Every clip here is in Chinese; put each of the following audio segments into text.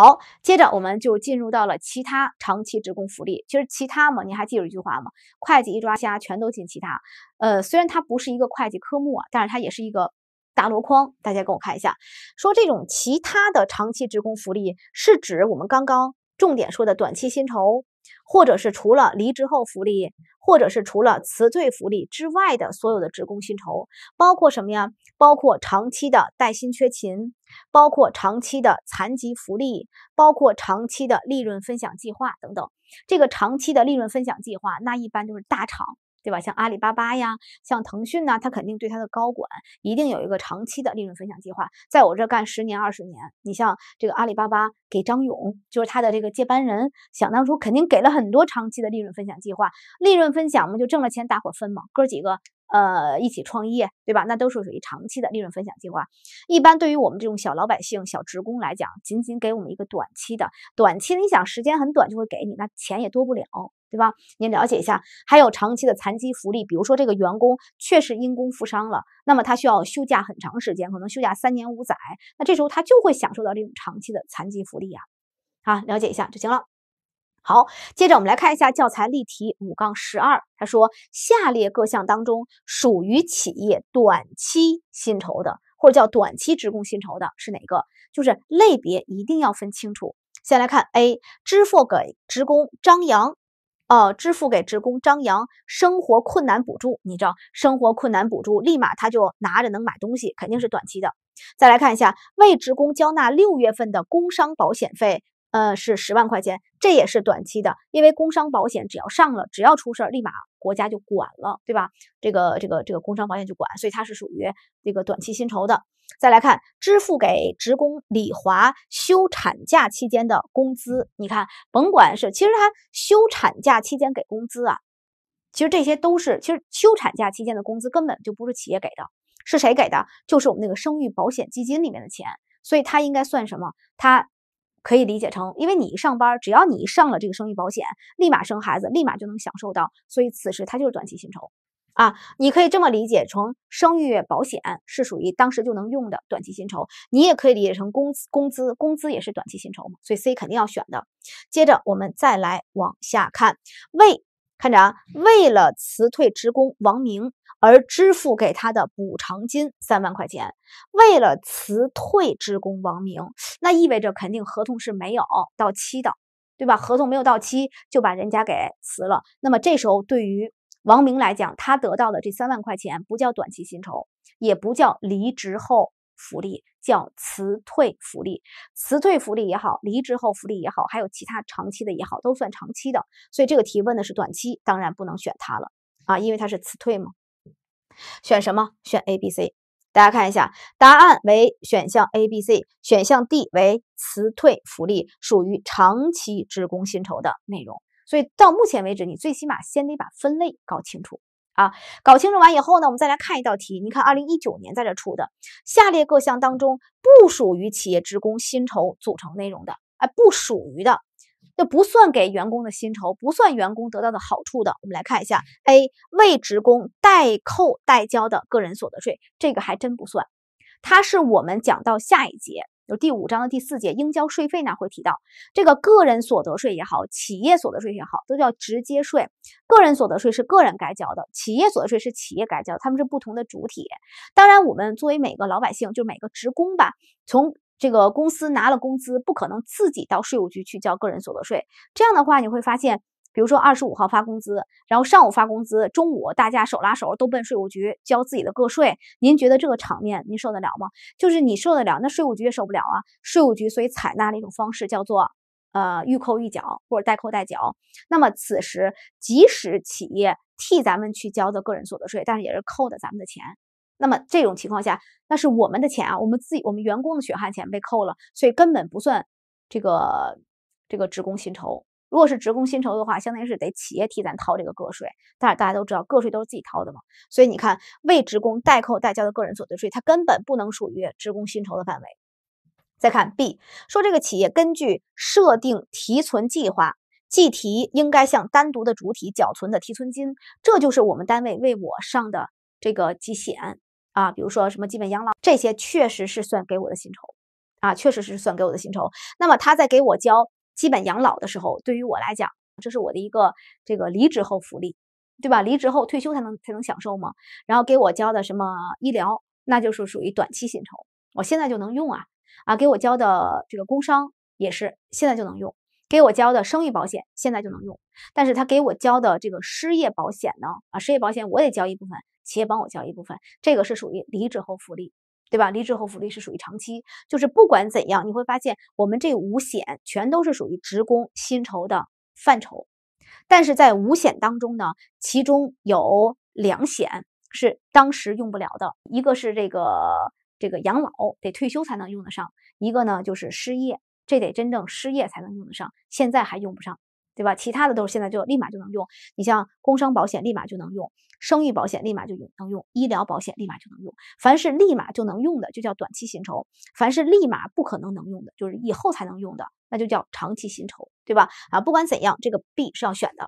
好，接着我们就进入到了其他长期职工福利。其实其他嘛，您还记住一句话吗？会计一抓瞎，全都进其他。呃，虽然它不是一个会计科目啊，但是它也是一个大箩筐。大家跟我看一下，说这种其他的长期职工福利是指我们刚刚重点说的短期薪酬。或者是除了离职后福利，或者是除了辞退福利之外的所有的职工薪酬，包括什么呀？包括长期的带薪缺勤，包括长期的残疾福利，包括长期的利润分享计划等等。这个长期的利润分享计划，那一般就是大厂。对吧？像阿里巴巴呀，像腾讯呐，他肯定对他的高管一定有一个长期的利润分享计划。在我这干十年、二十年，你像这个阿里巴巴给张勇，就是他的这个接班人，想当初肯定给了很多长期的利润分享计划。利润分享嘛，就挣了钱大伙分嘛，哥几个。呃，一起创业，对吧？那都是属于长期的利润分享计划。一般对于我们这种小老百姓、小职工来讲，仅仅给我们一个短期的，短期你想时间很短就会给你，那钱也多不了，对吧？您了解一下。还有长期的残疾福利，比如说这个员工确实因公负伤了，那么他需要休假很长时间，可能休假三年五载，那这时候他就会享受到这种长期的残疾福利啊。啊，了解一下就行了。好，接着我们来看一下教材例题五杠十二。他说，下列各项当中属于企业短期薪酬的，或者叫短期职工薪酬的是哪个？就是类别一定要分清楚。先来看 A，支付给职工张扬。呃，支付给职工张扬生活困难补助。你知道，生活困难补助立马他就拿着能买东西，肯定是短期的。再来看一下，为职工交纳六月份的工伤保险费。呃，是十万块钱，这也是短期的，因为工伤保险只要上了，只要出事儿，立马国家就管了，对吧？这个这个这个工伤保险就管，所以它是属于这个短期薪酬的。再来看支付给职工李华休产假期间的工资，你看，甭管是其实他休产假期间给工资啊，其实这些都是其实休产假期间的工资根本就不是企业给的，是谁给的？就是我们那个生育保险基金里面的钱，所以它应该算什么？它。可以理解成，因为你一上班，只要你上了这个生育保险，立马生孩子，立马就能享受到，所以此时它就是短期薪酬，啊，你可以这么理解成生育保险是属于当时就能用的短期薪酬，你也可以理解成工资，工资，工资也是短期薪酬嘛，所以 C 肯定要选的。接着我们再来往下看，为。看着啊，为了辞退职工王明而支付给他的补偿金三万块钱。为了辞退职工王明，那意味着肯定合同是没有到期的，对吧？合同没有到期就把人家给辞了。那么这时候对于王明来讲，他得到的这三万块钱不叫短期薪酬，也不叫离职后福利。叫辞退福利，辞退福利也好，离职后福利也好，还有其他长期的也好，都算长期的。所以这个提问的是短期，当然不能选它了啊，因为它是辞退嘛。选什么？选 A、B、C。大家看一下，答案为选项 A、B、C，选项 D 为辞退福利属于长期职工薪酬的内容。所以到目前为止，你最起码先得把分类搞清楚。啊，搞清楚完以后呢，我们再来看一道题。你看，二零一九年在这出的，下列各项当中不属于企业职工薪酬组成内容的，哎，不属于的，就不算给员工的薪酬，不算员工得到的好处的。我们来看一下，A 为职工代扣代交的个人所得税，这个还真不算，它是我们讲到下一节。就第五章的第四节，应交税费呢会提到这个个人所得税也好，企业所得税也好，都叫直接税。个人所得税是个人该交的，企业所得税是企业该交他们是不同的主体。当然，我们作为每个老百姓，就每个职工吧，从这个公司拿了工资，不可能自己到税务局去交个人所得税。这样的话，你会发现。比如说二十五号发工资，然后上午发工资，中午大家手拉手都奔税务局交自己的个税。您觉得这个场面您受得了吗？就是你受得了，那税务局也受不了啊。税务局所以采纳了一种方式，叫做呃预扣预缴或者代扣代缴。那么此时即使企业替咱们去交的个人所得税，但是也是扣的咱们的钱。那么这种情况下，那是我们的钱啊，我们自己我们员工的血汗钱被扣了，所以根本不算这个这个职工薪酬。如果是职工薪酬的话，相当于是得企业替咱掏这个个税，但是大家都知道个税都是自己掏的嘛，所以你看为职工代扣代交的个人所得税，它根本不能属于职工薪酬的范围。再看 B 说这个企业根据设定提存计划计提应该向单独的主体缴存的提存金，这就是我们单位为我上的这个险啊，比如说什么基本养老这些，确实是算给我的薪酬啊，确实是算给我的薪酬。那么他在给我交。基本养老的时候，对于我来讲，这是我的一个这个离职后福利，对吧？离职后退休才能才能享受嘛。然后给我交的什么医疗，那就是属于短期薪酬，我现在就能用啊啊！给我交的这个工伤也是现在就能用，给我交的生育保险现在就能用，但是他给我交的这个失业保险呢？啊，失业保险我也交一部分，企业帮我交一部分，这个是属于离职后福利。对吧？离职后福利是属于长期，就是不管怎样，你会发现我们这五险全都是属于职工薪酬的范畴。但是在五险当中呢，其中有两险是当时用不了的，一个是这个这个养老，得退休才能用得上；一个呢就是失业，这得真正失业才能用得上，现在还用不上。对吧？其他的都是现在就立马就能用，你像工伤保险立马就能用，生育保险立马就能用，医疗保险立马就能用。凡是立马就能用的，就叫短期薪酬；，凡是立马不可能能用的，就是以后才能用的，那就叫长期薪酬，对吧？啊，不管怎样，这个 B 是要选的，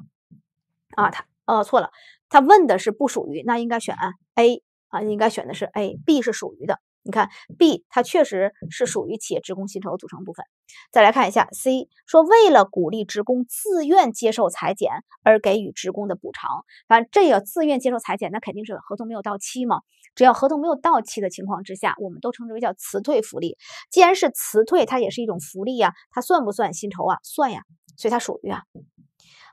啊，他，啊，错了，他问的是不属于，那应该选 A 啊，应该选的是 A，B 是属于的。你看 B，它确实是属于企业职工薪酬的组成部分。再来看一下 C，说为了鼓励职工自愿接受裁减而给予职工的补偿，反正这个自愿接受裁减，那肯定是合同没有到期嘛。只要合同没有到期的情况之下，我们都称之为叫辞退福利。既然是辞退，它也是一种福利呀，它算不算薪酬啊？算呀，所以它属于啊。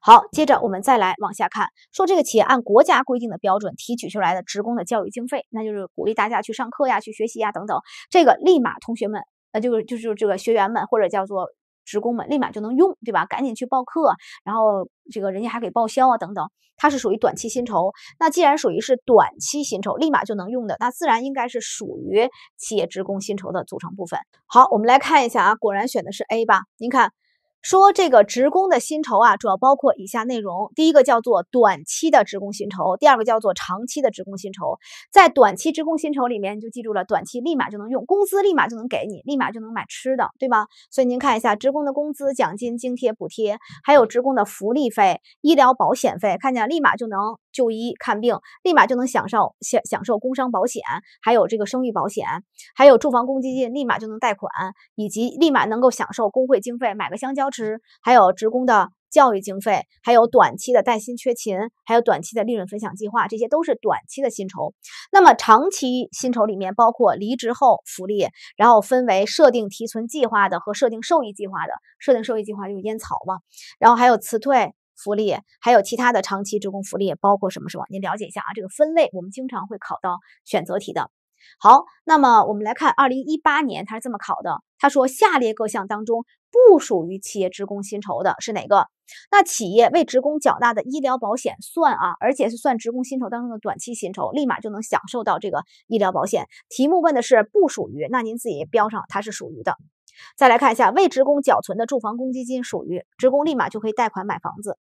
好，接着我们再来往下看，说这个企业按国家规定的标准提取出来的职工的教育经费，那就是鼓励大家去上课呀、去学习呀等等，这个立马同学们，那就是就是这个学员们或者叫做职工们，立马就能用，对吧？赶紧去报课，然后这个人家还给报销啊等等，它是属于短期薪酬。那既然属于是短期薪酬，立马就能用的，那自然应该是属于企业职工薪酬的组成部分。好，我们来看一下啊，果然选的是 A 吧？您看。说这个职工的薪酬啊，主要包括以下内容：第一个叫做短期的职工薪酬，第二个叫做长期的职工薪酬。在短期职工薪酬里面，就记住了，短期立马就能用，工资立马就能给你，立马就能买吃的，对吧？所以您看一下，职工的工资、奖金、津贴、补贴，还有职工的福利费、医疗保险费，看见立马就能。就医看病，立马就能享受享享受工伤保险，还有这个生育保险，还有住房公积金，立马就能贷款，以及立马能够享受工会经费买个香蕉吃，还有职工的教育经费，还有短期的带薪缺勤，还有短期的利润分享计划，这些都是短期的薪酬。那么长期薪酬里面包括离职后福利，然后分为设定提存计划的和设定受益计划的。设定受益计划就是烟草嘛，然后还有辞退。福利还有其他的长期职工福利，包括什么什么？您了解一下啊，这个分类我们经常会考到选择题的。好，那么我们来看二零一八年它是这么考的，他说下列各项当中不属于企业职工薪酬的是哪个？那企业为职工缴纳的医疗保险算啊，而且是算职工薪酬当中的短期薪酬，立马就能享受到这个医疗保险。题目问的是不属于，那您自己标上它是属于的。再来看一下，为职工缴存的住房公积金属于职工，立马就可以贷款买房子。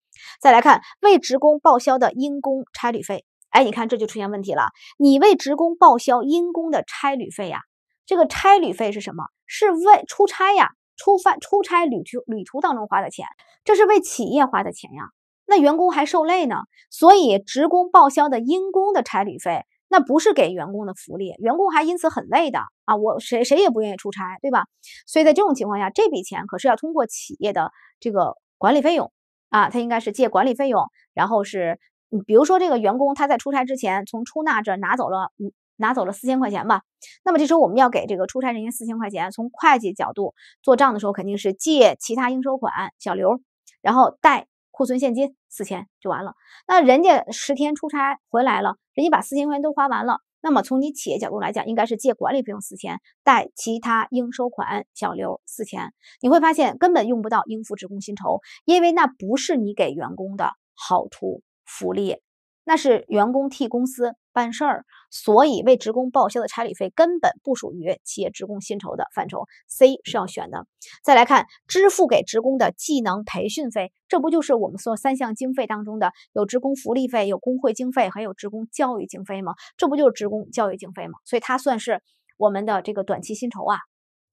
再来看，为职工报销的因公差旅费，哎，你看这就出现问题了。你为职工报销因公的差旅费呀？这个差旅费是什么？是为出差呀、出发、出差旅途旅途当中花的钱，这是为企业花的钱呀？那员工还受累呢。所以，职工报销的因公的差旅费。那不是给员工的福利，员工还因此很累的啊！我谁谁也不愿意出差，对吧？所以在这种情况下，这笔钱可是要通过企业的这个管理费用啊，它应该是借管理费用，然后是，比如说这个员工他在出差之前从出纳这拿走了五拿走了四千块钱吧，那么这时候我们要给这个出差人员四千块钱，从会计角度做账的时候肯定是借其他应收款小刘，然后贷库存现金。四千就完了，那人家十天出差回来了，人家把四千块钱都花完了。那么从你企业角度来讲，应该是借管理费用四千，贷其他应收款小刘四千。你会发现根本用不到应付职工薪酬，因为那不是你给员工的好处福利。那是员工替公司办事儿，所以为职工报销的差旅费根本不属于企业职工薪酬的范畴。C 是要选的。再来看支付给职工的技能培训费，这不就是我们说三项经费当中的有职工福利费、有工会经费，还有职工教育经费吗？这不就是职工教育经费吗？所以它算是我们的这个短期薪酬啊，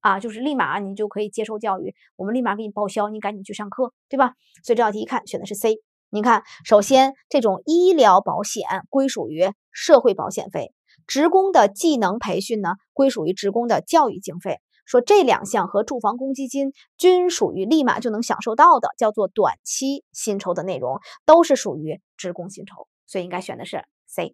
啊，就是立马你就可以接受教育，我们立马给你报销，你赶紧去上课，对吧？所以这道题一看选的是 C。你看，首先这种医疗保险归属于社会保险费，职工的技能培训呢归属于职工的教育经费。说这两项和住房公积金均属于立马就能享受到的，叫做短期薪酬的内容，都是属于职工薪酬，所以应该选的是 C。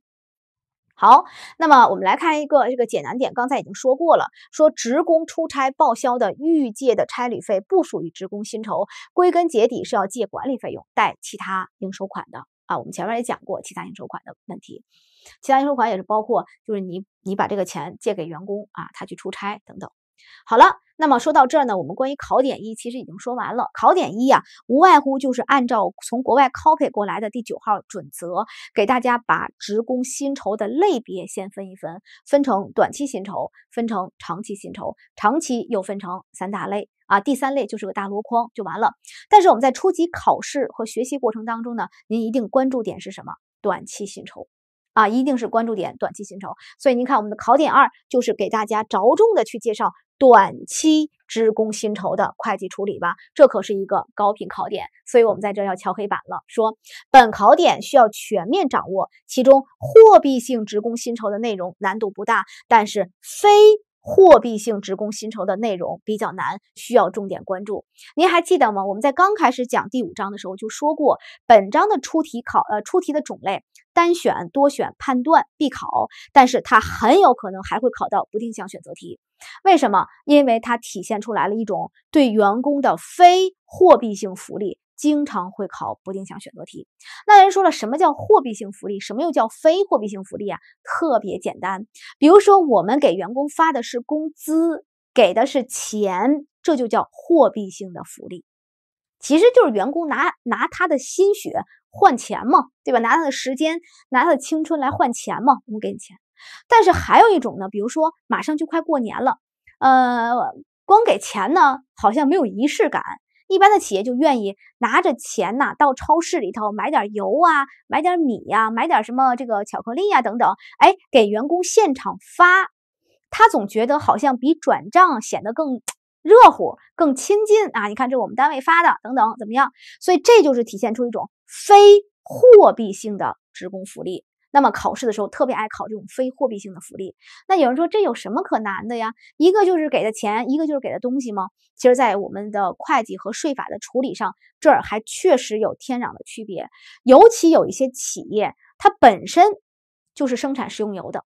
好，那么我们来看一个这个简难点，刚才已经说过了，说职工出差报销的预借的差旅费不属于职工薪酬，归根结底是要借管理费用带其他应收款的啊。我们前面也讲过其他应收款的问题，其他应收款也是包括，就是你你把这个钱借给员工啊，他去出差等等。好了。那么说到这儿呢，我们关于考点一其实已经说完了。考点一呀，无外乎就是按照从国外 copy 过来的第九号准则，给大家把职工薪酬的类别先分一分，分成短期薪酬，分成长期薪酬，长期又分成三大类啊。第三类就是个大箩筐就完了。但是我们在初级考试和学习过程当中呢，您一定关注点是什么？短期薪酬。啊，一定是关注点短期薪酬，所以您看我们的考点二就是给大家着重的去介绍短期职工薪酬的会计处理吧，这可是一个高频考点，所以我们在这要敲黑板了，说本考点需要全面掌握，其中货币性职工薪酬的内容难度不大，但是非。货币性职工薪酬的内容比较难，需要重点关注。您还记得吗？我们在刚开始讲第五章的时候就说过，本章的出题考呃出题的种类，单选、多选、判断、必考，但是它很有可能还会考到不定向选择题。为什么？因为它体现出来了一种对员工的非货币性福利。经常会考不定向选择题。那人说了，什么叫货币性福利，什么又叫非货币性福利啊？特别简单，比如说我们给员工发的是工资，给的是钱，这就叫货币性的福利。其实就是员工拿拿他的心血换钱嘛，对吧？拿他的时间，拿他的青春来换钱嘛，我们给你钱。但是还有一种呢，比如说马上就快过年了，呃，光给钱呢好像没有仪式感。一般的企业就愿意拿着钱呐，到超市里头买点油啊，买点米呀，买点什么这个巧克力呀等等，哎，给员工现场发，他总觉得好像比转账显得更 热乎、更亲近啊。你看，这我们单位发的，等等，怎么样？所以这就是体现出一种非货币性的职工福利。那么考试的时候特别爱考这种非货币性的福利。那有人说这有什么可难的呀？一个就是给的钱，一个就是给的东西吗？其实，在我们的会计和税法的处理上，这儿还确实有天壤的区别。尤其有一些企业，它本身就是生产食用油的，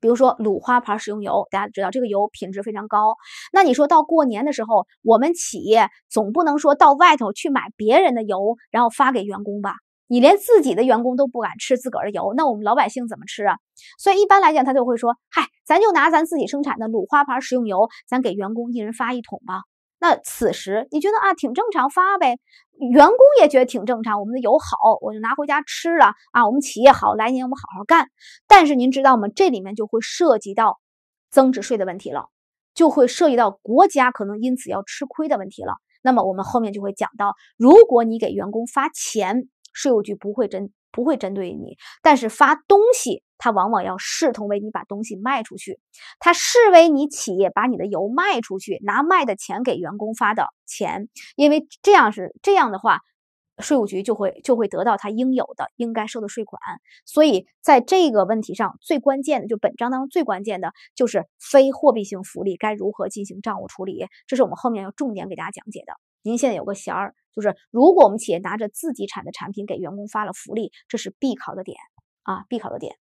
比如说鲁花牌食用油，大家知道这个油品质非常高。那你说到过年的时候，我们企业总不能说到外头去买别人的油，然后发给员工吧？你连自己的员工都不敢吃自个儿的油，那我们老百姓怎么吃啊？所以一般来讲，他就会说：“嗨，咱就拿咱自己生产的鲁花牌食用油，咱给员工一人发一桶吧。”那此时你觉得啊，挺正常发呗？员工也觉得挺正常，我们的油好，我就拿回家吃了啊。我们企业好，来年我们好好干。但是您知道吗？这里面就会涉及到增值税的问题了，就会涉及到国家可能因此要吃亏的问题了。那么我们后面就会讲到，如果你给员工发钱。税务局不会针不会针对你，但是发东西，它往往要视同为你把东西卖出去，它视为你企业把你的油卖出去，拿卖的钱给员工发的钱，因为这样是这样的话，税务局就会就会得到他应有的应该收的税款。所以在这个问题上，最关键的就本章当中最关键的，就是非货币性福利该如何进行账务处理，这是我们后面要重点给大家讲解的。您现在有个弦儿。就是如果我们企业拿着自己产的产品给员工发了福利，这是必考的点啊，必考的点。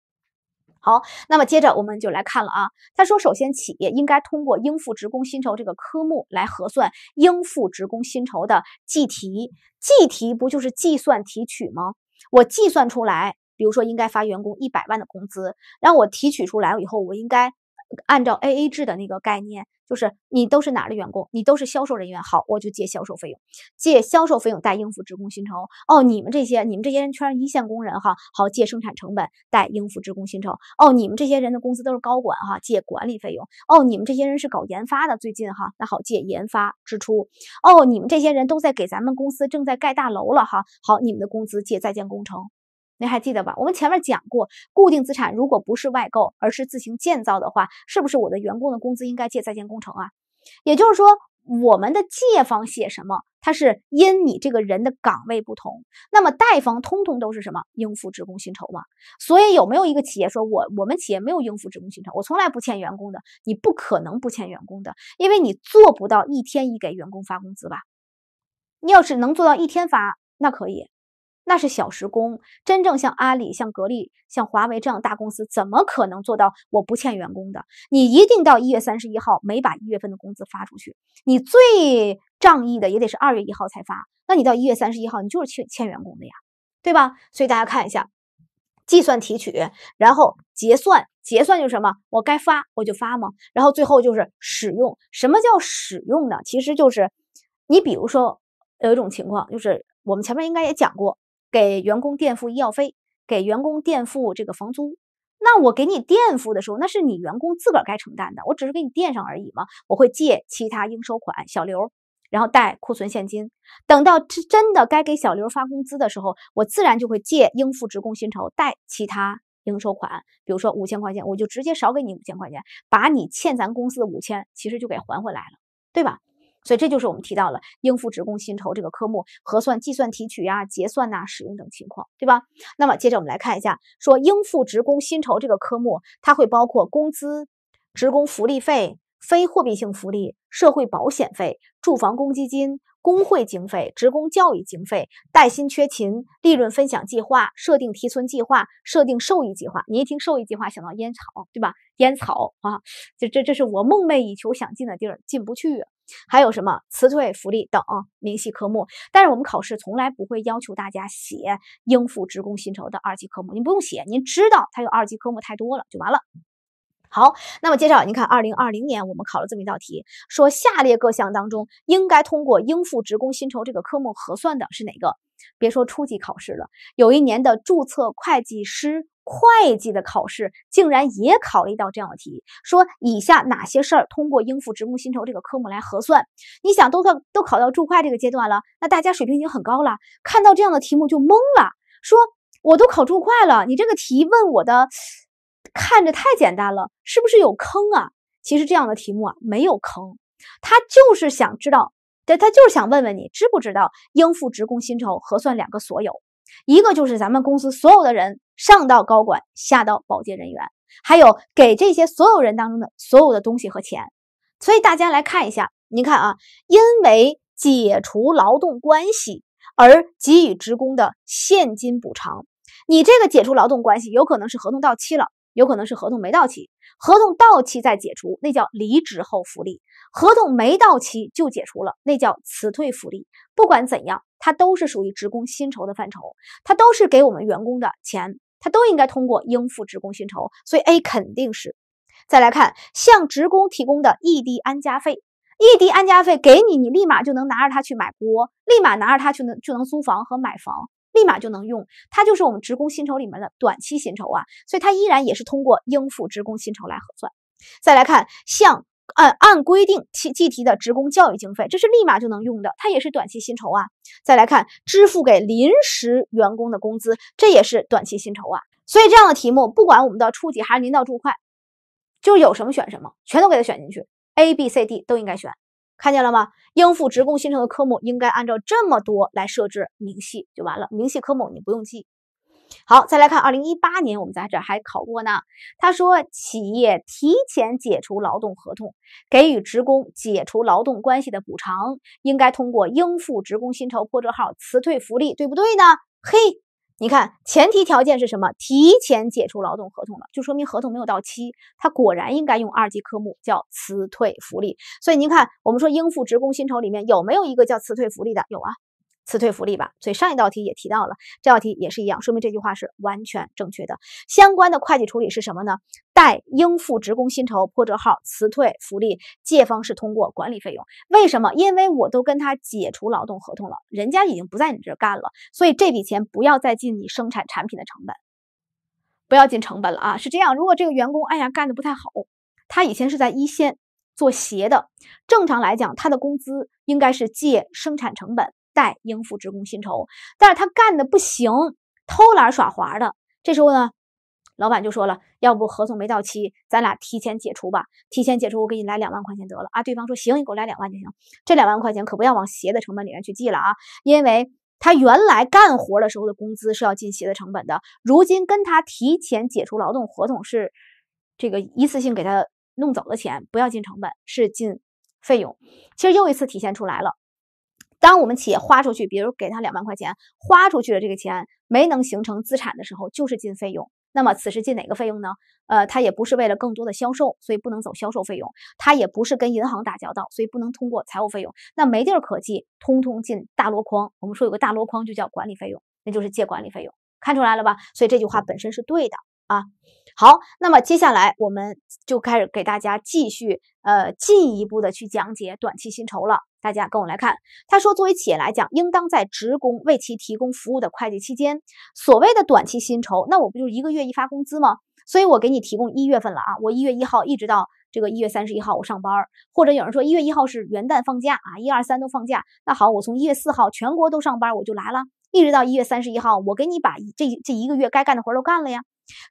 好，那么接着我们就来看了啊。他说，首先企业应该通过应付职工薪酬这个科目来核算应付职工薪酬的计提，计提不就是计算提取吗？我计算出来，比如说应该发员工一百万的工资，然后我提取出来以后，我应该按照 A A 制的那个概念。就是你都是哪儿的员工？你都是销售人员，好，我就借销售费用，借销售费用带应付职工薪酬。哦，你们这些你们这些人圈一线工人哈，好借生产成本带应付职工薪酬。哦，你们这些人的工资都是高管哈，借管理费用。哦，你们这些人是搞研发的，最近哈，那好借研发支出。哦，你们这些人都在给咱们公司正在盖大楼了哈，好，你们的工资借在建工程。您还记得吧？我们前面讲过，固定资产如果不是外购，而是自行建造的话，是不是我的员工的工资应该借在建工程啊？也就是说，我们的借方写什么？它是因你这个人的岗位不同，那么贷方通通都是什么？应付职工薪酬嘛。所以有没有一个企业说我我们企业没有应付职工薪酬，我从来不欠员工的？你不可能不欠员工的，因为你做不到一天一给员工发工资吧？你要是能做到一天发，那可以。那是小时工，真正像阿里、像格力、像华为这样大公司，怎么可能做到我不欠员工的？你一定到一月三十一号没把一月份的工资发出去，你最仗义的也得是二月一号才发。那你到一月三十一号，你就是欠欠员工的呀，对吧？所以大家看一下，计算提取，然后结算，结算就是什么？我该发我就发嘛。然后最后就是使用。什么叫使用呢？其实就是你比如说有一种情况，就是我们前面应该也讲过。给员工垫付医药费，给员工垫付这个房租，那我给你垫付的时候，那是你员工自个儿该承担的，我只是给你垫上而已嘛。我会借其他应收款小刘，然后贷库存现金。等到真真的该给小刘发工资的时候，我自然就会借应付职工薪酬，贷其他应收款。比如说五千块钱，我就直接少给你五千块钱，把你欠咱公司的五千，其实就给还回来了，对吧？所以这就是我们提到了应付职工薪酬这个科目核算、计算、提取啊、结算呐、使用等情况，对吧？那么接着我们来看一下，说应付职工薪酬这个科目，它会包括工资、职工福利费、非货币性福利、社会保险费、住房公积金、工会经费、职工教育经费、带薪缺勤、利润分享计划、设定提存计划、设定受益计划。你一听受益计划，想到烟草，对吧？烟草啊，这这这是我梦寐以求想进的地儿，进不去。还有什么辞退福利等明细科目？但是我们考试从来不会要求大家写应付职工薪酬的二级科目，您不用写，您知道它有二级科目太多了就完了。好，那么接着您看，二零二零年我们考了这么一道题，说下列各项当中应该通过应付职工薪酬这个科目核算的是哪个？别说初级考试了，有一年的注册会计师。会计的考试竟然也考了一道这样的题，说以下哪些事儿通过应付职工薪酬这个科目来核算？你想都算都考到注会这个阶段了，那大家水平已经很高了，看到这样的题目就懵了。说我都考注会了，你这个题问我的看着太简单了，是不是有坑啊？其实这样的题目啊没有坑，他就是想知道，他他就是想问问你知不知道应付职工薪酬核算两个所有。一个就是咱们公司所有的人，上到高管，下到保洁人员，还有给这些所有人当中的所有的东西和钱。所以大家来看一下，您看啊，因为解除劳动关系而给予职工的现金补偿，你这个解除劳动关系有可能是合同到期了。有可能是合同没到期，合同到期再解除，那叫离职后福利；合同没到期就解除了，那叫辞退福利。不管怎样，它都是属于职工薪酬的范畴，它都是给我们员工的钱，它都应该通过应付职工薪酬。所以 A 肯定是。再来看，向职工提供的异地安家费，异地安家费给你，你立马就能拿着它去买锅，立马拿着它去能就能租房和买房。立马就能用，它就是我们职工薪酬里面的短期薪酬啊，所以它依然也是通过应付职工薪酬来核算。再来看，像按按规定计计提的职工教育经费，这是立马就能用的，它也是短期薪酬啊。再来看，支付给临时员工的工资，这也是短期薪酬啊。所以这样的题目，不管我们的初级还是您到注会，就有什么选什么，全都给它选进去，A、B、C、D 都应该选。看见了吗？应付职工薪酬的科目应该按照这么多来设置明细就完了，明细科目你不用记。好，再来看二零一八年，我们在这还考过呢。他说，企业提前解除劳动合同，给予职工解除劳动关系的补偿，应该通过应付职工薪酬破折号辞退福利，对不对呢？嘿。你看，前提条件是什么？提前解除劳动合同了，就说明合同没有到期。他果然应该用二级科目叫辞退福利。所以您看，我们说应付职工薪酬里面有没有一个叫辞退福利的？有啊。辞退福利吧，所以上一道题也提到了，这道题也是一样，说明这句话是完全正确的。相关的会计处理是什么呢？待应付职工薪酬，破折号辞退福利，借方是通过管理费用。为什么？因为我都跟他解除劳动合同了，人家已经不在你这干了，所以这笔钱不要再进你生产产品的成本，不要进成本了啊！是这样，如果这个员工，哎呀，干的不太好，他以前是在一线做鞋的，正常来讲，他的工资应该是借生产成本。代应付职工薪酬，但是他干的不行，偷懒耍滑的。这时候呢，老板就说了，要不合同没到期，咱俩提前解除吧。提前解除，我给你来两万块钱得了啊。对方说，行，你给我来两万就行。这两万块钱可不要往鞋的成本里面去记了啊，因为他原来干活的时候的工资是要进鞋的成本的。如今跟他提前解除劳动合同是这个一次性给他弄走的钱，不要进成本，是进费用。其实又一次体现出来了。当我们企业花出去，比如给他两万块钱，花出去的这个钱没能形成资产的时候，就是进费用。那么此时进哪个费用呢？呃，他也不是为了更多的销售，所以不能走销售费用；他也不是跟银行打交道，所以不能通过财务费用。那没地儿可记，通通进大箩筐。我们说有个大箩筐，就叫管理费用，那就是借管理费用。看出来了吧？所以这句话本身是对的啊。好，那么接下来我们就开始给大家继续呃进一步的去讲解短期薪酬了。大家跟我来看，他说，作为企业来讲，应当在职工为其提供服务的会计期间，所谓的短期薪酬，那我不就一个月一发工资吗？所以我给你提供一月份了啊，我一月一号一直到这个一月三十一号我上班，或者有人说一月一号是元旦放假啊，一二三都放假，那好，我从一月四号全国都上班，我就来了。一直到一月三十一号，我给你把这这一个月该干的活都干了呀，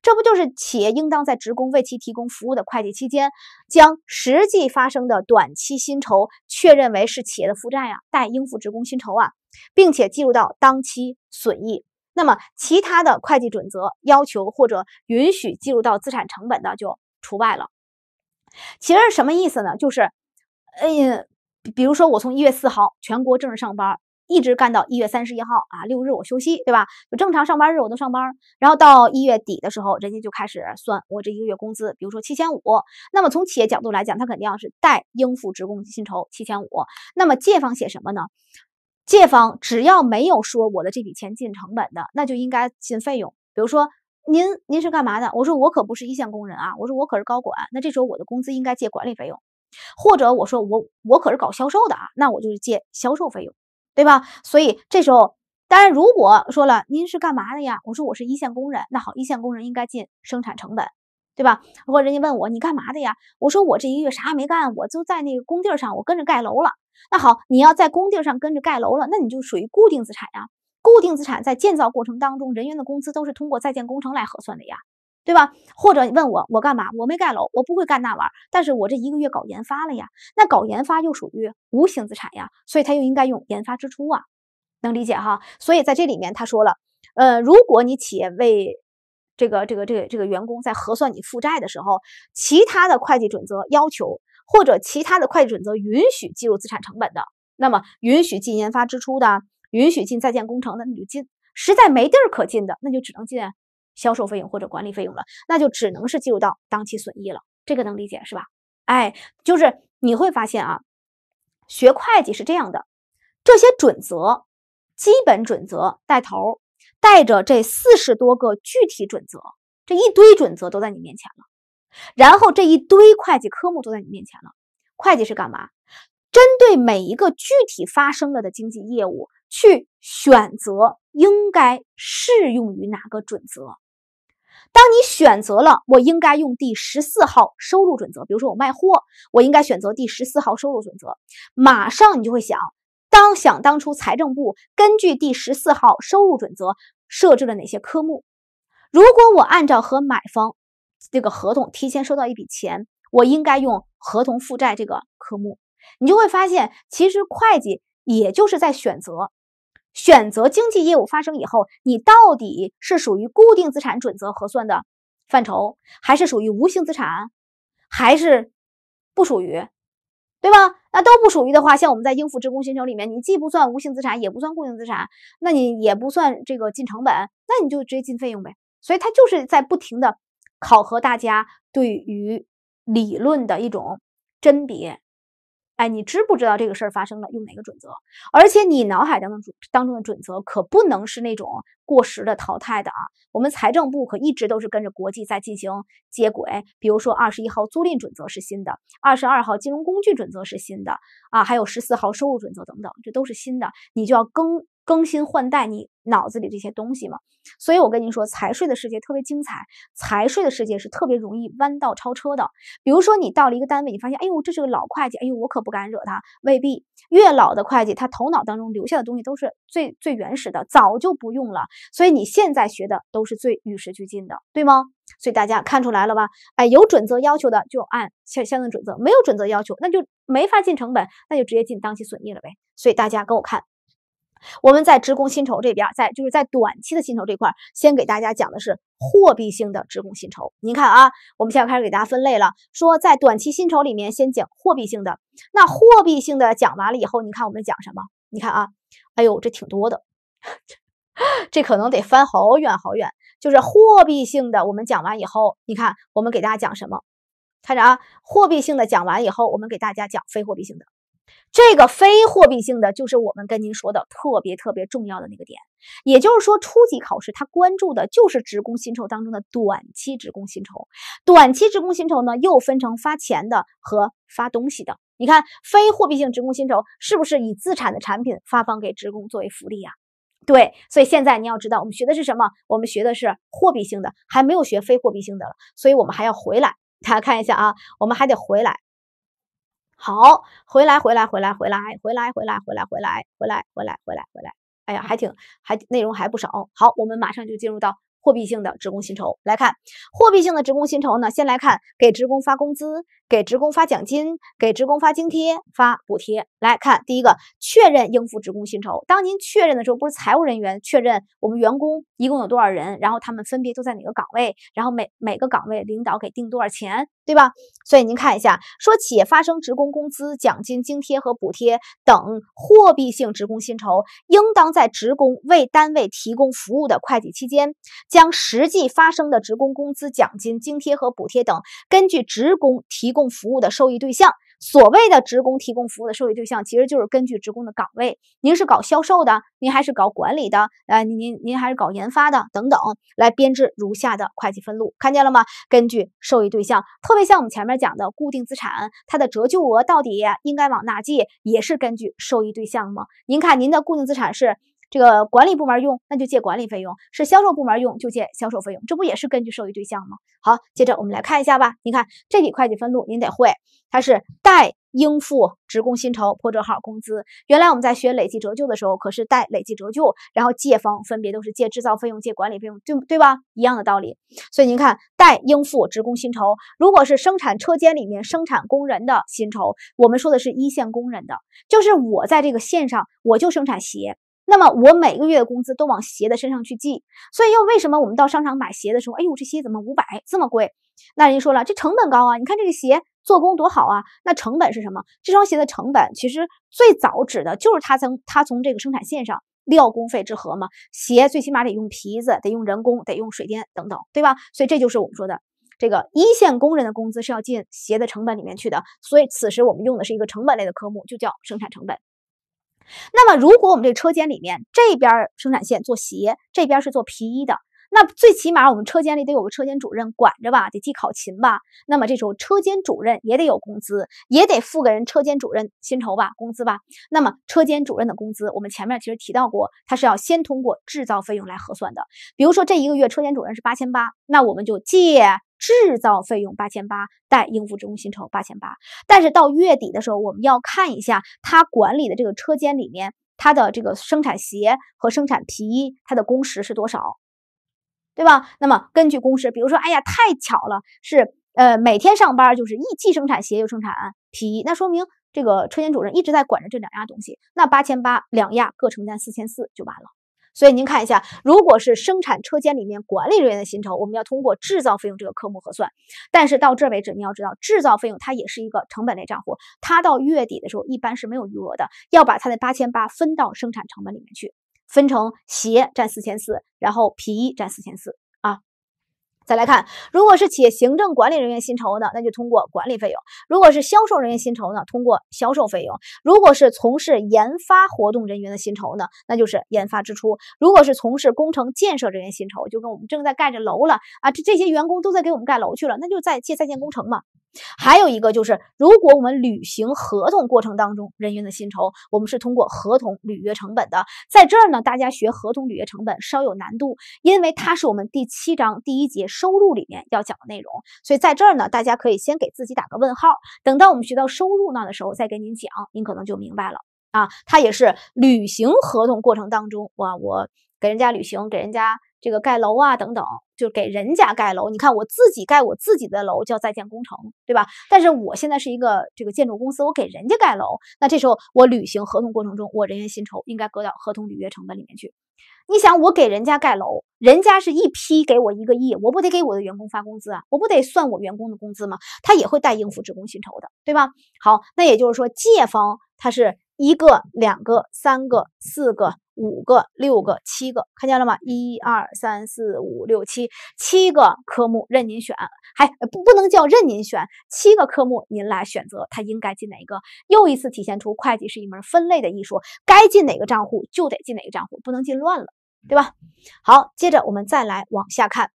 这不就是企业应当在职工为其提供服务的会计期间，将实际发生的短期薪酬确认为是企业的负债啊，待应付职工薪酬啊，并且计入到当期损益。那么其他的会计准则要求或者允许计入到资产成本的就除外了。其实什么意思呢？就是，哎，比如说我从一月四号全国正式上班。一直干到一月三十一号啊，六日我休息，对吧？就正常上班日我都上班。然后到一月底的时候，人家就开始算我这一个月工资，比如说七千五。那么从企业角度来讲，他肯定要是带应付职工薪酬七千五。那么借方写什么呢？借方只要没有说我的这笔钱进成本的，那就应该进费用。比如说您您是干嘛的？我说我可不是一线工人啊，我说我可是高管。那这时候我的工资应该借管理费用。或者我说我我可是搞销售的啊，那我就是借销售费用。对吧？所以这时候，当然如果说了您是干嘛的呀？我说我是一线工人。那好，一线工人应该进生产成本，对吧？如果人家问我你干嘛的呀？我说我这一个月啥也没干，我就在那个工地儿上，我跟着盖楼了。那好，你要在工地儿上跟着盖楼了，那你就属于固定资产呀。固定资产在建造过程当中，人员的工资都是通过在建工程来核算的呀。对吧？或者问我，我干嘛？我没盖楼，我不会干那玩意儿。但是我这一个月搞研发了呀，那搞研发又属于无形资产呀，所以他又应该用研发支出啊，能理解哈？所以在这里面他说了，呃，如果你企业为这个这个这个这个员工在核算你负债的时候，其他的会计准则要求或者其他的会计准则允许计入资产成本的，那么允许进研发支出的，允许进在建工程的，你就进。实在没地儿可进的，那就只能进。销售费用或者管理费用了，那就只能是计入到当期损益了，这个能理解是吧？哎，就是你会发现啊，学会计是这样的，这些准则，基本准则带头，带着这四十多个具体准则，这一堆准则都在你面前了，然后这一堆会计科目都在你面前了。会计是干嘛？针对每一个具体发生了的经济业务，去选择应该适用于哪个准则。当你选择了，我应该用第十四号收入准则。比如说，我卖货，我应该选择第十四号收入准则。马上你就会想，当想当初财政部根据第十四号收入准则设置了哪些科目？如果我按照和买方这个合同提前收到一笔钱，我应该用合同负债这个科目。你就会发现，其实会计也就是在选择。选择经济业务发生以后，你到底是属于固定资产准则核算的范畴，还是属于无形资产，还是不属于，对吧？那都不属于的话，像我们在应付职工薪酬里面，你既不算无形资产，也不算固定资产，那你也不算这个进成本，那你就直接进费用呗。所以他就是在不停的考核大家对于理论的一种甄别。哎，你知不知道这个事儿发生了用哪个准则？而且你脑海当中当中的准则可不能是那种过时的、淘汰的啊！我们财政部可一直都是跟着国际在进行接轨，比如说二十一号租赁准则是新的，二十二号金融工具准则是新的啊，还有十四号收入准则等等，这都是新的，你就要更。更新换代，你脑子里这些东西嘛，所以我跟你说，财税的世界特别精彩，财税的世界是特别容易弯道超车的。比如说，你到了一个单位，你发现，哎呦，这是个老会计，哎呦，我可不敢惹他。未必，越老的会计，他头脑当中留下的东西都是最最原始的，早就不用了。所以你现在学的都是最与时俱进的，对吗？所以大家看出来了吧？哎，有准则要求的就按相相应准则，没有准则要求，那就没法进成本，那就直接进当期损益了呗。所以大家跟我看。我们在职工薪酬这边，在就是在短期的薪酬这块，先给大家讲的是货币性的职工薪酬。您看啊，我们现在开始给大家分类了，说在短期薪酬里面先讲货币性的。那货币性的讲完了以后，你看我们讲什么？你看啊，哎呦，这挺多的，这可能得翻好远好远。就是货币性的，我们讲完以后，你看我们给大家讲什么？看着啊，货币性的讲完以后，我们给大家讲非货币性的。这个非货币性的，就是我们跟您说的特别特别重要的那个点，也就是说，初级考试它关注的就是职工薪酬当中的短期职工薪酬。短期职工薪酬呢，又分成发钱的和发东西的。你看，非货币性职工薪酬是不是以资产的产品发放给职工作为福利呀？对，所以现在你要知道，我们学的是什么？我们学的是货币性的，还没有学非货币性的，了，所以我们还要回来。大家看一下啊，我们还得回来。好，回来回来回来回来回来回来回来回来回来回来回来回来，哎呀，还挺还内容还不少。好，我们马上就进入到货币性的职工薪酬来看。货币性的职工薪酬呢，先来看给职工发工资、给职工发奖金、给职工发津贴、发补贴。来看第一个，确认应付职工薪酬。当您确认的时候，不是财务人员确认我们员工一共有多少人，然后他们分别都在哪个岗位，然后每每个岗位领导给定多少钱。对吧？所以您看一下，说企业发生职工工资、奖金、津贴和补贴等货币性职工薪酬，应当在职工为单位提供服务的会计期间，将实际发生的职工工资、奖金、津贴和补贴等，根据职工提供服务的受益对象。所谓的职工提供服务的受益对象，其实就是根据职工的岗位，您是搞销售的，您还是搞管理的，呃，您您您还是搞研发的等等，来编制如下的会计分录，看见了吗？根据受益对象，特别像我们前面讲的固定资产，它的折旧额到底应该往哪记，也是根据受益对象吗？您看您的固定资产是。这个管理部门用，那就借管理费用；是销售部门用，就借销售费用。这不也是根据受益对象吗？好，接着我们来看一下吧。你看这笔会计分录，您得会。它是待应付职工薪酬，或者好工资。原来我们在学累计折旧的时候，可是待累计折旧，然后借方分别都是借制造费用、借管理费用，对对吧？一样的道理。所以您看，待应付职工薪酬，如果是生产车间里面生产工人的薪酬，我们说的是一线工人的，就是我在这个线上，我就生产鞋。那么我每个月的工资都往鞋的身上去记，所以又为什么我们到商场买鞋的时候，哎呦，这鞋怎么五百这么贵？那人家说了，这成本高啊！你看这个鞋做工多好啊，那成本是什么？这双鞋的成本其实最早指的就是它从它从这个生产线上料工费之和嘛。鞋最起码得用皮子，得用人工，得用水电等等，对吧？所以这就是我们说的这个一线工人的工资是要进鞋的成本里面去的。所以此时我们用的是一个成本类的科目，就叫生产成本。那么，如果我们这车间里面这边生产线做鞋，这边是做皮衣的，那最起码我们车间里得有个车间主任管着吧，得记考勤吧。那么这时候车间主任也得有工资，也得付给人车间主任薪酬吧，工资吧。那么车间主任的工资，我们前面其实提到过，他是要先通过制造费用来核算的。比如说这一个月车间主任是八千八，那我们就借。制造费用八千八，带应付职工薪酬八千八。但是到月底的时候，我们要看一下他管理的这个车间里面，他的这个生产鞋和生产皮衣，他的工时是多少，对吧？那么根据工时，比如说，哎呀，太巧了，是呃每天上班就是一既生产鞋又生产皮衣，那说明这个车间主任一直在管着这两样东西。那八千八，两样各承担四千四就完了。所以您看一下，如果是生产车间里面管理人员的薪酬，我们要通过制造费用这个科目核算。但是到这为止，你要知道，制造费用它也是一个成本类账户，它到月底的时候一般是没有余额的，要把它的八千八分到生产成本里面去，分成鞋占四千四，然后皮衣占四千四。再来看，如果是企业行政管理人员薪酬呢，那就通过管理费用；如果是销售人员薪酬呢，通过销售费用；如果是从事研发活动人员的薪酬呢，那就是研发支出；如果是从事工程建设人员薪酬，就跟我们正在盖着楼了啊，这这些员工都在给我们盖楼去了，那就在借在建工程嘛。还有一个就是，如果我们履行合同过程当中人员的薪酬，我们是通过合同履约成本的。在这儿呢，大家学合同履约成本稍有难度，因为它是我们第七章第一节收入里面要讲的内容，所以在这儿呢，大家可以先给自己打个问号，等到我们学到收入那的时候再给您讲，您可能就明白了啊。它也是履行合同过程当中，哇，我给人家履行，给人家这个盖楼啊，等等。就给人家盖楼，你看我自己盖我自己的楼叫在建工程，对吧？但是我现在是一个这个建筑公司，我给人家盖楼，那这时候我履行合同过程中，我人员薪酬应该搁到合同履约成本里面去。你想，我给人家盖楼，人家是一批给我一个亿，我不得给我的员工发工资啊，我不得算我员工的工资吗？他也会带应付职工薪酬的，对吧？好，那也就是说借方他是。一个、两个、三个、四个、五个、六个、七个，看见了吗？一、二、三、四、五、六、七，七个科目任您选，还不不能叫任您选，七个科目您来选择，它应该进哪个？又一次体现出会计是一门分类的艺术，该进哪个账户就得进哪个账户，不能进乱了，对吧？好，接着我们再来往下看。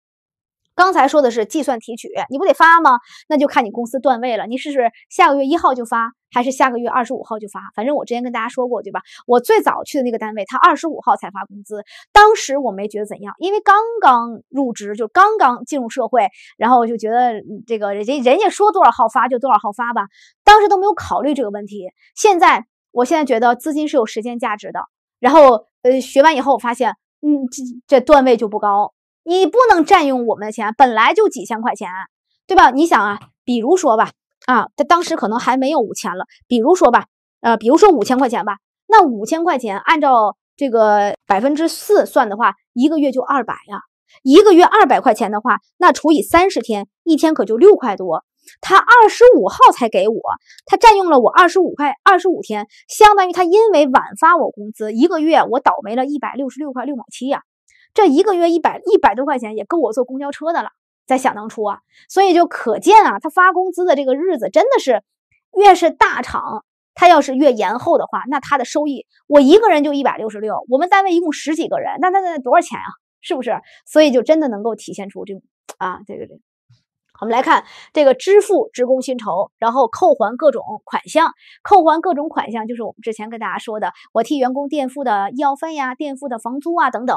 刚才说的是计算提取，你不得发吗？那就看你公司段位了。你试试下个月一号就发，还是下个月二十五号就发？反正我之前跟大家说过，对吧？我最早去的那个单位，他二十五号才发工资。当时我没觉得怎样，因为刚刚入职，就刚刚进入社会，然后就觉得这个人家人家说多少号发就多少号发吧，当时都没有考虑这个问题。现在我现在觉得资金是有时间价值的。然后呃，学完以后我发现，嗯，这这段位就不高。你不能占用我们的钱，本来就几千块钱，对吧？你想啊，比如说吧，啊，他当时可能还没有五千了，比如说吧，呃，比如说五千块钱吧，那五千块钱按照这个百分之四算的话，一个月就二百呀，一个月二百块钱的话，那除以三十天，一天可就六块多。他二十五号才给我，他占用了我二十五块二十五天，相当于他因为晚发我工资，一个月我倒霉了一百六十六块六毛七呀。这一个月一百一百多块钱也够我坐公交车的了。再想当初啊，所以就可见啊，他发工资的这个日子真的是，越是大厂，他要是越延后的话，那他的收益，我一个人就一百六十六，我们单位一共十几个人，那那那多少钱啊？是不是？所以就真的能够体现出这种啊，这个这。我们来看这个支付职工薪酬，然后扣还各种款项。扣还各种款项就是我们之前跟大家说的，我替员工垫付的医药费呀、垫付的房租啊等等。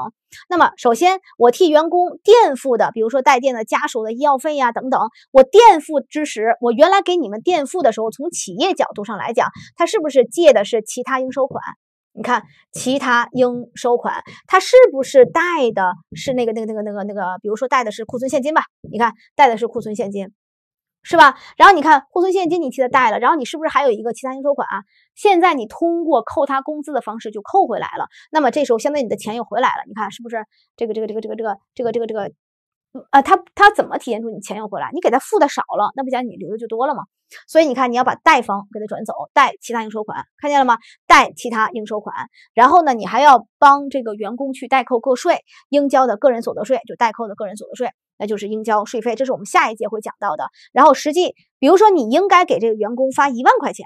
那么，首先我替员工垫付的，比如说带垫的家属的医药费呀等等，我垫付之时，我原来给你们垫付的时候，从企业角度上来讲，他是不是借的是其他应收款？你看其他应收款，它是不是贷的是那个那个那个那个那个？比如说贷的是库存现金吧，你看贷的是库存现金，是吧？然后你看库存现金你替他贷了，然后你是不是还有一个其他应收款啊？现在你通过扣他工资的方式就扣回来了，那么这时候相当于你的钱又回来了，你看是不是这个这个这个这个这个这个这个这个？啊，他他怎么体现出你钱又回来？你给他付的少了，那不讲你留的就多了吗？所以你看，你要把贷方给他转走，贷其他应收款，看见了吗？贷其他应收款。然后呢，你还要帮这个员工去代扣个税，应交的个人所得税就代扣的个人所得税，那就是应交税费，这是我们下一节会讲到的。然后实际，比如说你应该给这个员工发一万块钱，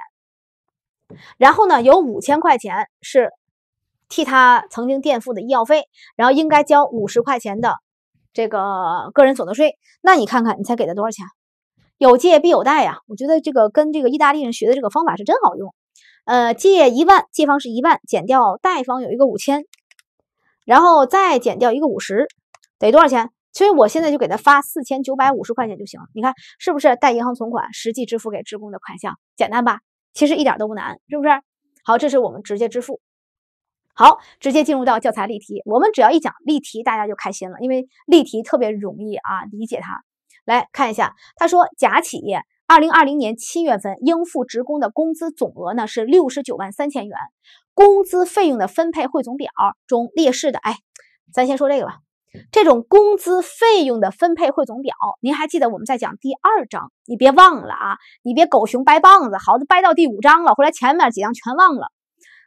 然后呢，有五千块钱是替他曾经垫付的医药费，然后应该交五十块钱的。这个个人所得税，那你看看，你才给他多少钱？有借必有贷呀！我觉得这个跟这个意大利人学的这个方法是真好用。呃，借一万，借方是一万，减掉贷方有一个五千，然后再减掉一个五十，得多少钱？所以我现在就给他发四千九百五十块钱就行了。你看是不是？贷银行存款，实际支付给职工的款项，简单吧？其实一点都不难，是不是？好，这是我们直接支付。好，直接进入到教材例题。我们只要一讲例题，大家就开心了，因为例题特别容易啊，理解它。来看一下，他说，甲企业二零二零年七月份应付职工的工资总额呢是六十九万三千元，工资费用的分配汇总表中列示的。哎，咱先说这个吧。这种工资费用的分配汇总表，您还记得我们在讲第二章？你别忘了啊，你别狗熊掰棒子，好，掰到第五章了，回来前面几章全忘了。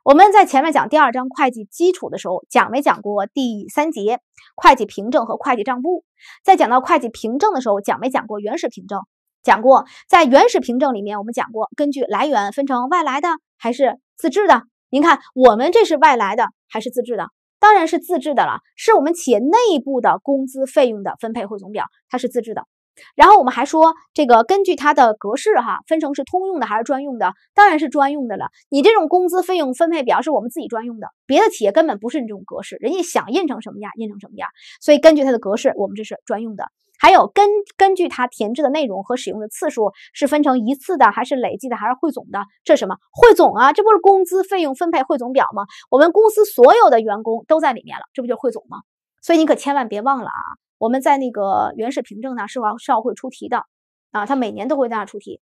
我们在前面讲第二章会计基础的时候，讲没讲过第三节会计凭证和会计账簿？在讲到会计凭证的时候，讲没讲过原始凭证？讲过，在原始凭证里面，我们讲过根据来源分成外来的还是自制的。您看，我们这是外来的还是自制的？当然是自制的了，是我们企业内部的工资费用的分配汇总表，它是自制的。然后我们还说，这个根据它的格式哈，分成是通用的还是专用的？当然是专用的了。你这种工资费用分配表是我们自己专用的，别的企业根本不是你这种格式，人家想印成什么样印成什么样。所以根据它的格式，我们这是专用的。还有根根据它填制的内容和使用的次数，是分成一次的还是累计的还是汇总的？这什么汇总啊？这不是工资费用分配汇总表吗？我们公司所有的员工都在里面了，这不就汇总吗？所以你可千万别忘了啊！我们在那个原始凭证呢，是往社会出题的，啊，他每年都会在那出题。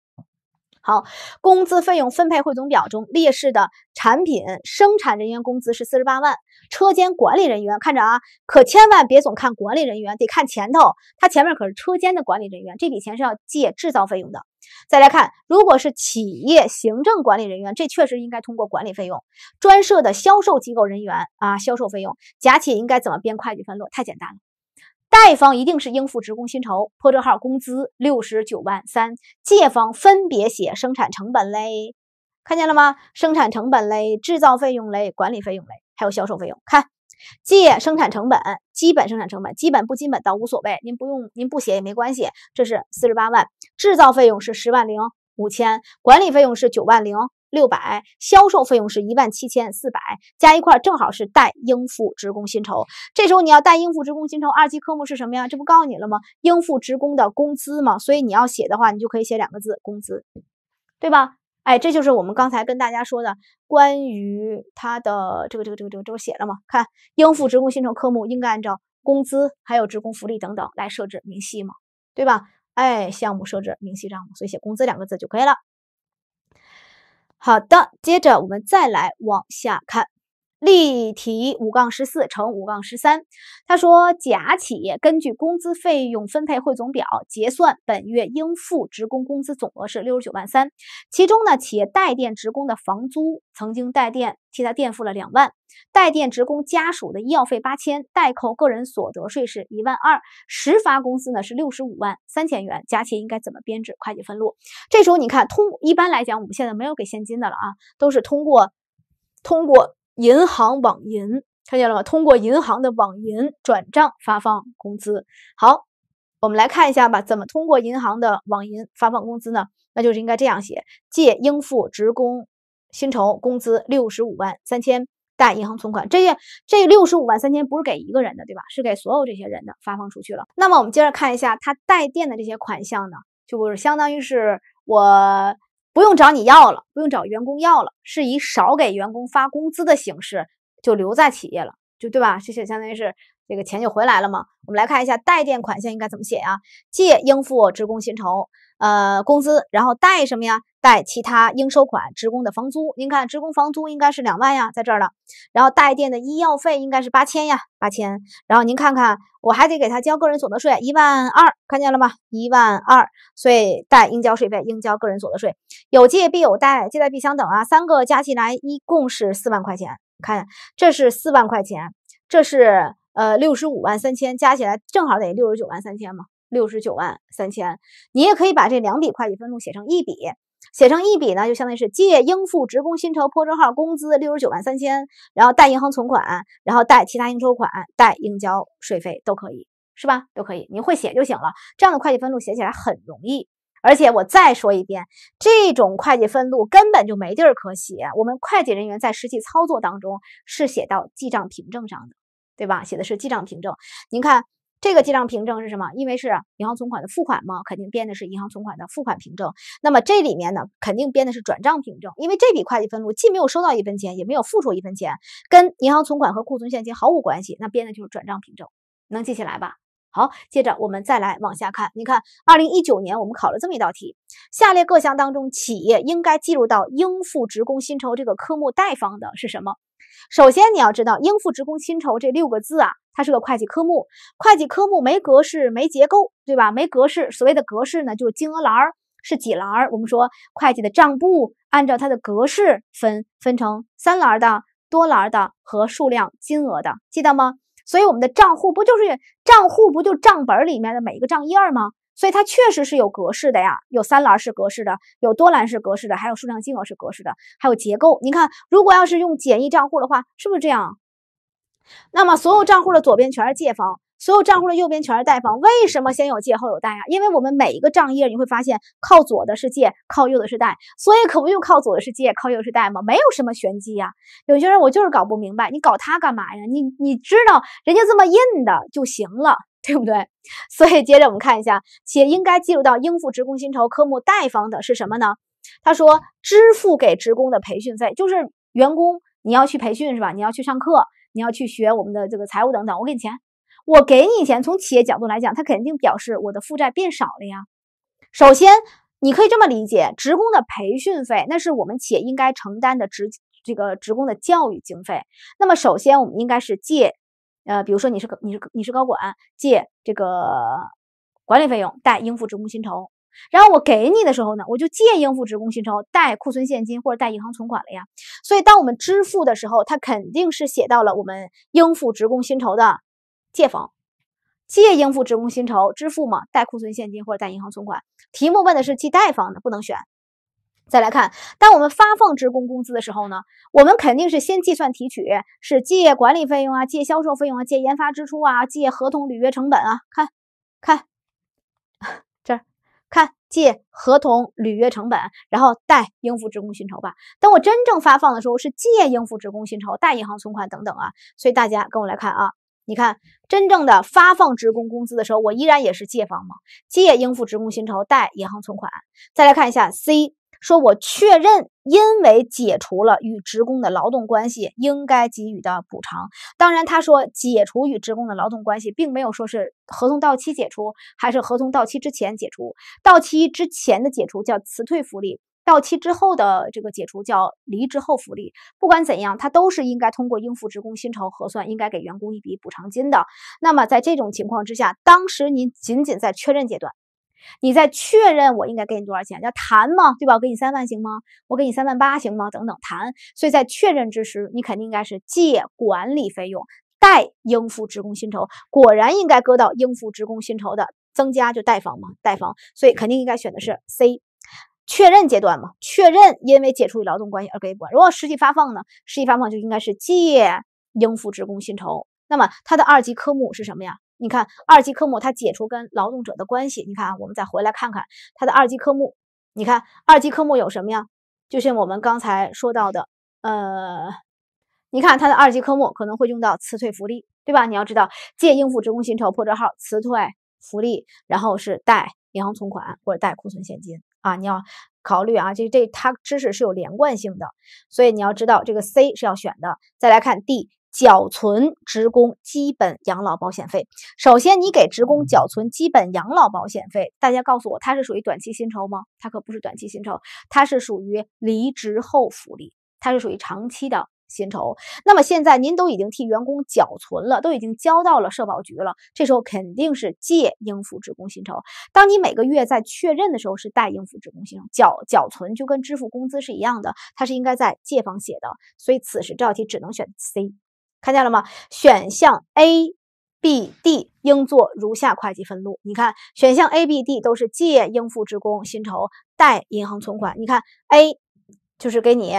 好，工资费用分配汇总表中列示的产品生产人员工资是四十八万，车间管理人员看着啊，可千万别总看管理人员，得看前头，他前面可是车间的管理人员，这笔钱是要借制造费用的。再来看，如果是企业行政管理人员，这确实应该通过管理费用。专设的销售机构人员啊，销售费用。甲企业应该怎么编会计分录？太简单了。贷方一定是应付职工薪酬，破折号工资六十九万三。借方分别写生产成本嘞，看见了吗？生产成本嘞，制造费用嘞，管理费用嘞，还有销售费用。看，借生产成本，基本生产成本，基本不基本倒无所谓，您不用您不写也没关系。这是四十八万，制造费用是十万零五千，管理费用是九万零。六百销售费用是一万七千四百加一块，正好是带应付职工薪酬。这时候你要带应付职工薪酬二级科目是什么呀？这不告诉你了吗？应付职工的工资嘛。所以你要写的话，你就可以写两个字“工资”，对吧？哎，这就是我们刚才跟大家说的关于它的这个这个这个这个，这不写了吗？看应付职工薪酬科目应该按照工资还有职工福利等等来设置明细嘛，对吧？哎，项目设置明细账目，所以写“工资”两个字就可以了。好的，接着我们再来往下看。例题五杠十四乘五杠十三，他说甲企业根据工资费用分配汇总表结算本月应付职工工资总额是六十九万三，其中呢企业代垫职工的房租曾经代垫替他垫付了两万，代垫职工家属的医药费八千，代扣个人所得税是一万二实发工资呢是六十五万三千元，甲企业应该怎么编制会计分录？这时候你看，通一般来讲，我们现在没有给现金的了啊，都是通过通过。银行网银，看见了吗？通过银行的网银转账发放工资。好，我们来看一下吧，怎么通过银行的网银发放工资呢？那就是应该这样写：借应付职工薪酬工资六十五万三千，贷银行存款。这些这六十五万三千不是给一个人的，对吧？是给所有这些人的发放出去了。那么我们接着看一下，它带电的这些款项呢，就是相当于是我。不用找你要了，不用找员工要了，是以少给员工发工资的形式就留在企业了，就对吧？这就相当于是这个钱就回来了嘛。我们来看一下代垫款项应该怎么写呀？借应付职工薪酬，呃，工资，然后贷什么呀？贷其他应收款，职工的房租，您看职工房租应该是两万呀，在这儿呢。然后带电的医药费应该是八千呀，八千。然后您看看，我还得给他交个人所得税一万二，看见了吗？一万二。所以带应交税费，应交个人所得税。有借必有贷，借贷必相等啊。三个加起来一共是四万块钱，看这是四万块钱，这是呃六十五万三千，加起来正好等于六十九万三千嘛？六十九万三千。你也可以把这两笔会计分录写成一笔。写成一笔呢，就相当于是借应付职工薪酬、破折号工资六十九万三千，然后贷银行存款，然后贷其他应收款、贷应交税费都可以，是吧？都可以，你会写就行了。这样的会计分录写起来很容易，而且我再说一遍，这种会计分录根本就没地儿可写。我们会计人员在实际操作当中是写到记账凭证上的，对吧？写的是记账凭证。您看。这个记账凭证是什么？因为是银行存款的付款嘛，肯定编的是银行存款的付款凭证。那么这里面呢，肯定编的是转账凭证，因为这笔会计分录既没有收到一分钱，也没有付出一分钱，跟银行存款和库存现金毫无关系，那编的就是转账凭证，能记起来吧？好，接着我们再来往下看。你看，二零一九年我们考了这么一道题：下列各项当中，企业应该计入到应付职工薪酬这个科目贷方的是什么？首先，你要知道“应付职工薪酬”这六个字啊，它是个会计科目。会计科目没格式，没结构，对吧？没格式，所谓的格式呢，就是金额栏是几栏？我们说会计的账簿按照它的格式分分成三栏的、多栏的和数量金额的，记得吗？所以我们的账户不就是账户不就账本里面的每一个账页吗？所以它确实是有格式的呀，有三栏式格式的，有多栏式格式的，还有数量金额是格式的，还有结构。你看，如果要是用简易账户的话，是不是这样？那么所有账户的左边全是借方，所有账户的右边全是贷方。为什么先有借后有贷呀？因为我们每一个账页你会发现，靠左的是借，靠右的是贷，所以可不就靠左的是借，靠右是贷吗？没有什么玄机呀。有些人我就是搞不明白，你搞它干嘛呀？你你知道人家这么印的就行了。对不对？所以接着我们看一下，且应该计入到应付职工薪酬科目贷方的是什么呢？他说，支付给职工的培训费，就是员工你要去培训是吧？你要去上课，你要去学我们的这个财务等等，我给你钱，我给你钱。从企业角度来讲，他肯定表示我的负债变少了呀。首先，你可以这么理解，职工的培训费那是我们企业应该承担的职这个职工的教育经费。那么首先我们应该是借。呃，比如说你是你是你是高管借这个管理费用贷应付职工薪酬，然后我给你的时候呢，我就借应付职工薪酬贷库存现金或者贷银行存款了呀。所以当我们支付的时候，它肯定是写到了我们应付职工薪酬的借方，借应付职工薪酬支付嘛，贷库存现金或者贷银行存款。题目问的是记贷方的，不能选。再来看，当我们发放职工工资的时候呢，我们肯定是先计算提取，是借管理费用啊，借销售费用啊，借研发支出啊，借合同履约成本啊，看看这看借合同履约成本，然后贷应付职工薪酬吧。等我真正发放的时候，是借应付职工薪酬，贷银行存款等等啊。所以大家跟我来看啊，你看真正的发放职工工资的时候，我依然也是借方嘛，借应付职工薪酬，贷银行存款。再来看一下 C。说我确认，因为解除了与职工的劳动关系，应该给予的补偿。当然，他说解除与职工的劳动关系，并没有说是合同到期解除，还是合同到期之前解除。到期之前的解除叫辞退福利，到期之后的这个解除叫离职后福利。不管怎样，他都是应该通过应付职工薪酬核算，应该给员工一笔补偿金的。那么，在这种情况之下，当时您仅仅在确认阶段。你在确认我应该给你多少钱？要谈嘛，对吧？我给你三万行吗？我给你三万八行吗？等等，谈。所以在确认之时，你肯定应该是借管理费用，贷应付职工薪酬。果然应该搁到应付职工薪酬的增加就贷方嘛，贷方。所以肯定应该选的是 C，确认阶段嘛。确认，因为解除与劳动关系而给管。如果实际发放呢？实际发放就应该是借应付职工薪酬。那么它的二级科目是什么呀？你看二级科目它解除跟劳动者的关系，你看啊，我们再回来看看它的二级科目。你看二级科目有什么呀？就像我们刚才说到的，呃，你看它的二级科目可能会用到辞退福利，对吧？你要知道借应付职工薪酬，破折号辞退福利，然后是贷银行存款或者贷库存现金啊，你要考虑啊，这这它知识是有连贯性的，所以你要知道这个 C 是要选的。再来看 D。缴存职工基本养老保险费。首先，你给职工缴存基本养老保险费，大家告诉我，它是属于短期薪酬吗？它可不是短期薪酬，它是属于离职后福利，它是属于长期的薪酬。那么现在您都已经替员工缴存了，都已经交到了社保局了，这时候肯定是借应付职工薪酬。当你每个月在确认的时候，是带应付职工薪酬。缴缴存就跟支付工资是一样的，它是应该在借方写的。所以此时这道题只能选 C。看见了吗？选项 A、B、D 应做如下会计分录。你看，选项 A、B、D 都是借应付职工薪酬，贷银行存款。你看 A 就是给你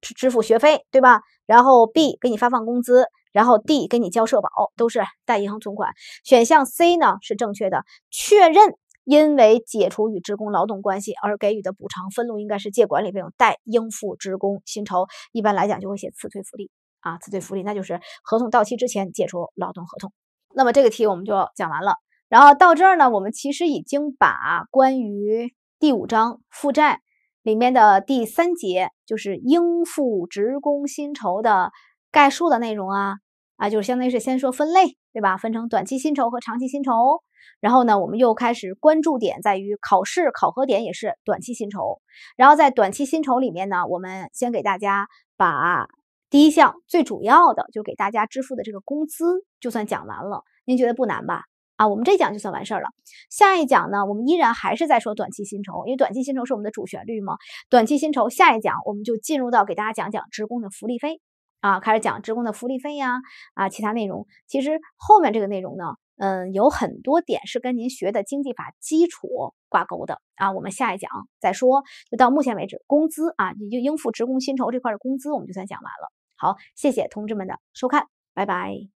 支支付学费，对吧？然后 B 给你发放工资，然后 D 给你交社保，都是贷银行存款。选项 C 呢是正确的，确认因为解除与职工劳动关系而给予的补偿，分录应该是借管理费用，贷应付职工薪酬。一般来讲就会写辞退福利。啊，辞退福利，那就是合同到期之前解除劳动合同。那么这个题我们就讲完了。然后到这儿呢，我们其实已经把关于第五章负债里面的第三节，就是应付职工薪酬的概述的内容啊，啊，就是相当于是先说分类，对吧？分成短期薪酬和长期薪酬。然后呢，我们又开始关注点在于考试考核点也是短期薪酬。然后在短期薪酬里面呢，我们先给大家把。第一项最主要的就给大家支付的这个工资就算讲完了，您觉得不难吧？啊，我们这讲就算完事儿了。下一讲呢，我们依然还是在说短期薪酬，因为短期薪酬是我们的主旋律嘛。短期薪酬，下一讲我们就进入到给大家讲讲职工的福利费啊，开始讲职工的福利费呀啊，其他内容。其实后面这个内容呢，嗯，有很多点是跟您学的经济法基础挂钩的啊。我们下一讲再说。就到目前为止，工资啊，你就应付职工薪酬这块的工资，我们就算讲完了。好，谢谢同志们的收看，拜拜。